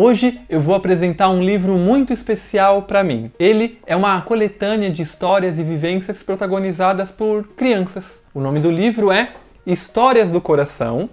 Hoje eu vou apresentar um livro muito especial para mim. Ele é uma coletânea de histórias e vivências protagonizadas por crianças. O nome do livro é Histórias do Coração.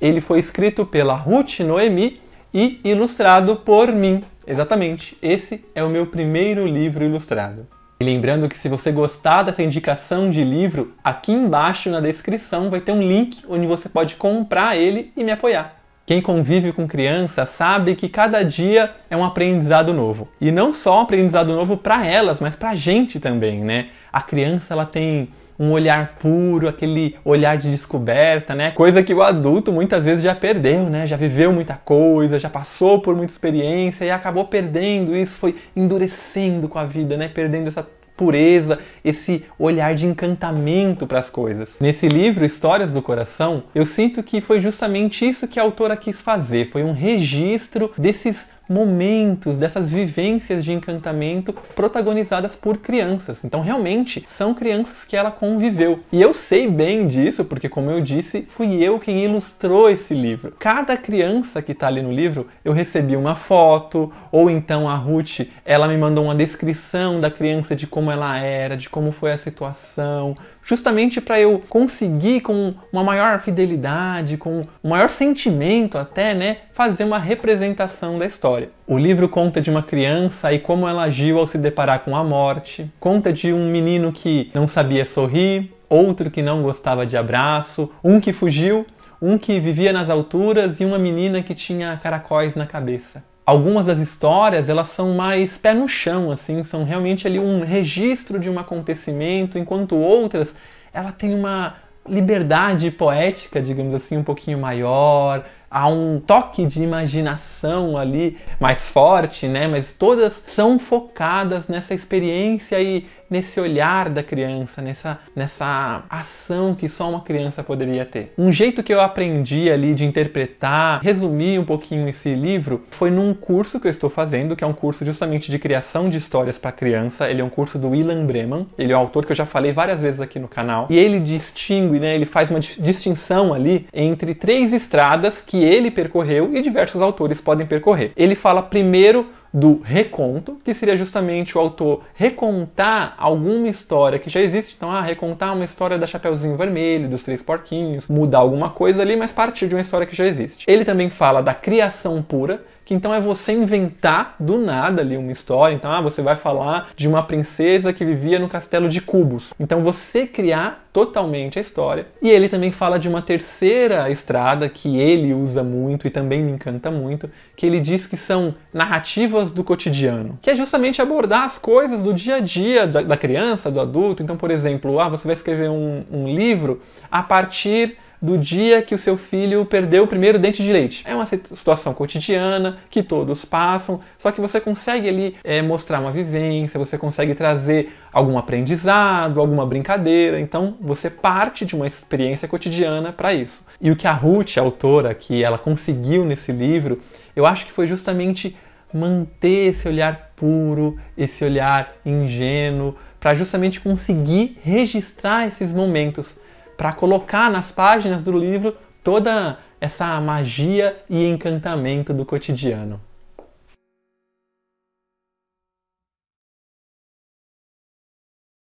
Ele foi escrito pela Ruth Noemi e ilustrado por mim. Exatamente, esse é o meu primeiro livro ilustrado. E lembrando que se você gostar dessa indicação de livro, aqui embaixo na descrição vai ter um link onde você pode comprar ele e me apoiar. Quem convive com criança sabe que cada dia é um aprendizado novo. E não só um aprendizado novo para elas, mas para a gente também, né? A criança ela tem um olhar puro, aquele olhar de descoberta, né? Coisa que o adulto muitas vezes já perdeu, né? Já viveu muita coisa, já passou por muita experiência e acabou perdendo isso, foi endurecendo com a vida, né? Perdendo essa pureza, esse olhar de encantamento para as coisas. Nesse livro, Histórias do Coração, eu sinto que foi justamente isso que a autora quis fazer, foi um registro desses momentos, dessas vivências de encantamento protagonizadas por crianças. Então, realmente, são crianças que ela conviveu. E eu sei bem disso, porque, como eu disse, fui eu quem ilustrou esse livro. Cada criança que está ali no livro, eu recebi uma foto, ou então a Ruth, ela me mandou uma descrição da criança, de como ela era, de como foi a situação, justamente para eu conseguir com uma maior fidelidade, com um maior sentimento até, né, fazer uma representação da história. O livro conta de uma criança e como ela agiu ao se deparar com a morte, conta de um menino que não sabia sorrir, outro que não gostava de abraço, um que fugiu, um que vivia nas alturas e uma menina que tinha caracóis na cabeça algumas das histórias elas são mais pé no chão, assim, são realmente ali um registro de um acontecimento, enquanto outras ela tem uma liberdade poética, digamos assim, um pouquinho maior, há um toque de imaginação ali mais forte, né? Mas todas são focadas nessa experiência e nesse olhar da criança, nessa, nessa ação que só uma criança poderia ter. Um jeito que eu aprendi ali de interpretar, resumir um pouquinho esse livro, foi num curso que eu estou fazendo, que é um curso justamente de criação de histórias para criança. Ele é um curso do Ilan Breman, ele é um autor que eu já falei várias vezes aqui no canal, e ele distingue, né? Ele faz uma distinção ali entre três estradas que que ele percorreu e diversos autores podem percorrer. Ele fala primeiro do reconto, que seria justamente o autor recontar alguma história que já existe. Então, ah, recontar uma história da Chapeuzinho Vermelho, dos Três Porquinhos, mudar alguma coisa ali, mas partir de uma história que já existe. Ele também fala da criação pura, que então é você inventar do nada ali uma história. Então, ah, você vai falar de uma princesa que vivia no castelo de Cubos. Então, você criar totalmente a história. E ele também fala de uma terceira estrada que ele usa muito e também me encanta muito, que ele diz que são narrativas do cotidiano, que é justamente abordar as coisas do dia a dia da, criança, do adulto. Então, por exemplo, ah, você vai escrever um, um livro a partir do dia que o seu filho perdeu o primeiro dente de leite. É uma situação cotidiana que todos passam, só que você consegue ali é, mostrar uma vivência, você consegue trazer algum aprendizado, alguma brincadeira. Então você parte de uma experiência cotidiana para isso. E o que a Ruth, a autora, que ela conseguiu nesse livro, eu acho que foi justamente manter esse olhar puro, esse olhar ingênuo, para justamente conseguir registrar esses momentos para colocar nas páginas do livro toda essa magia e encantamento do cotidiano.